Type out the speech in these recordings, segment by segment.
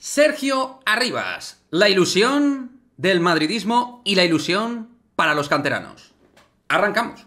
Sergio Arribas, la ilusión del madridismo y la ilusión para los canteranos. Arrancamos.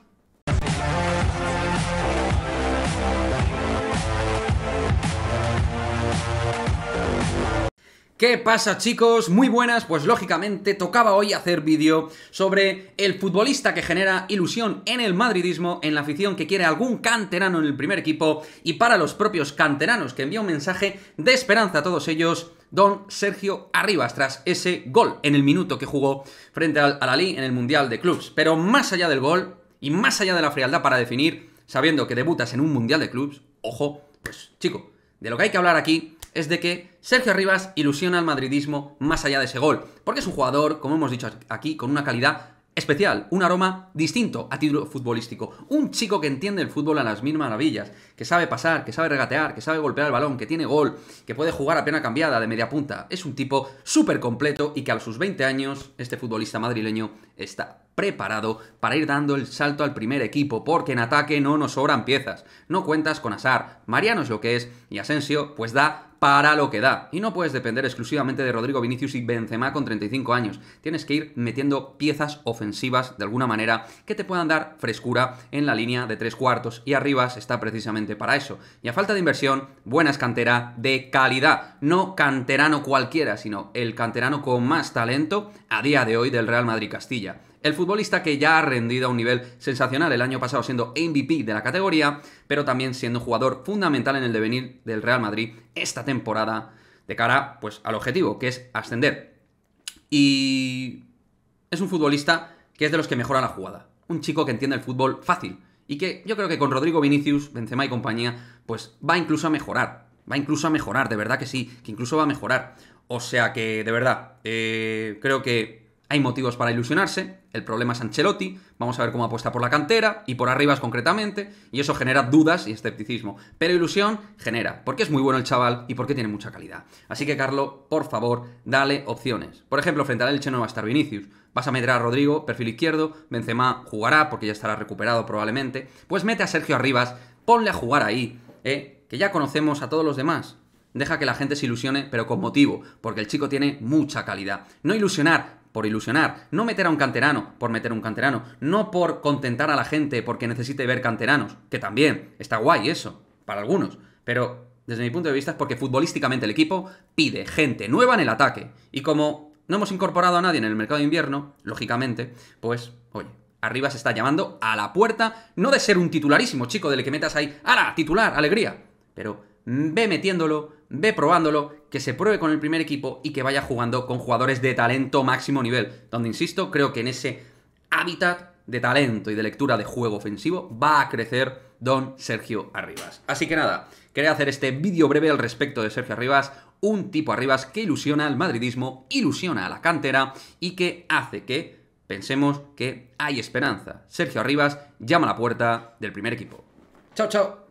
¿Qué pasa chicos? Muy buenas, pues lógicamente tocaba hoy hacer vídeo sobre el futbolista que genera ilusión en el madridismo, en la afición que quiere algún canterano en el primer equipo y para los propios canteranos que envía un mensaje de esperanza a todos ellos don Sergio Arribas tras ese gol en el minuto que jugó frente al Alalí en el Mundial de Clubs. Pero más allá del gol y más allá de la frialdad para definir, sabiendo que debutas en un Mundial de Clubs, ojo, pues chico, de lo que hay que hablar aquí es de que Sergio Arribas ilusiona al madridismo más allá de ese gol, porque es un jugador, como hemos dicho aquí, con una calidad especial, un aroma distinto a título futbolístico. Un chico que entiende el fútbol a las mil maravillas, que sabe pasar, que sabe regatear, que sabe golpear el balón, que tiene gol, que puede jugar a pena cambiada, de media punta. Es un tipo súper completo y que a sus 20 años este futbolista madrileño está preparado para ir dando el salto al primer equipo, porque en ataque no nos sobran piezas. No cuentas con Asar, Mariano es lo que es, y Asensio pues da para lo que da. Y no puedes depender exclusivamente de Rodrigo Vinicius y Benzema con 35 años. Tienes que ir metiendo piezas ofensivas de alguna manera que te puedan dar frescura en la línea de tres cuartos. Y Arribas está precisamente para eso. Y a falta de inversión, Buenas cantera de calidad. No canterano cualquiera, sino el canterano con más talento a día de hoy del Real Madrid Castilla. El futbolista que ya ha rendido a un nivel sensacional el año pasado siendo MVP de la categoría, pero también siendo jugador fundamental en el devenir del Real Madrid esta temporada de cara pues, al objetivo, que es ascender. Y es un futbolista que es de los que mejora la jugada. Un chico que entiende el fútbol fácil y que yo creo que con Rodrigo Vinicius, Benzema y compañía, pues va incluso a mejorar. Va incluso a mejorar, de verdad que sí, que incluso va a mejorar. O sea que, de verdad, eh, creo que hay motivos para ilusionarse, el problema es Ancelotti, vamos a ver cómo apuesta por la cantera y por arribas concretamente, y eso genera dudas y escepticismo, pero ilusión genera, porque es muy bueno el chaval y porque tiene mucha calidad. Así que Carlo, por favor, dale opciones. Por ejemplo, frente al Elche no va a estar Vinicius, vas a meter a Rodrigo, perfil izquierdo, Benzema jugará porque ya estará recuperado probablemente, pues mete a Sergio Arribas, ponle a jugar ahí, eh, que ya conocemos a todos los demás. Deja que la gente se ilusione, pero con motivo, porque el chico tiene mucha calidad. No ilusionar, por ilusionar, no meter a un canterano por meter a un canterano, no por contentar a la gente porque necesite ver canteranos, que también está guay eso, para algunos, pero desde mi punto de vista es porque futbolísticamente el equipo pide gente nueva en el ataque, y como no hemos incorporado a nadie en el mercado de invierno, lógicamente, pues, oye, arriba se está llamando a la puerta, no de ser un titularísimo chico del que metas ahí, ¡ala, titular, alegría! Pero Mm, ve metiéndolo, ve probándolo, que se pruebe con el primer equipo y que vaya jugando con jugadores de talento máximo nivel. Donde, insisto, creo que en ese hábitat de talento y de lectura de juego ofensivo va a crecer don Sergio Arribas. Así que nada, quería hacer este vídeo breve al respecto de Sergio Arribas, un tipo Arribas que ilusiona al madridismo, ilusiona a la cantera y que hace que pensemos que hay esperanza. Sergio Arribas llama a la puerta del primer equipo. Chao, chao.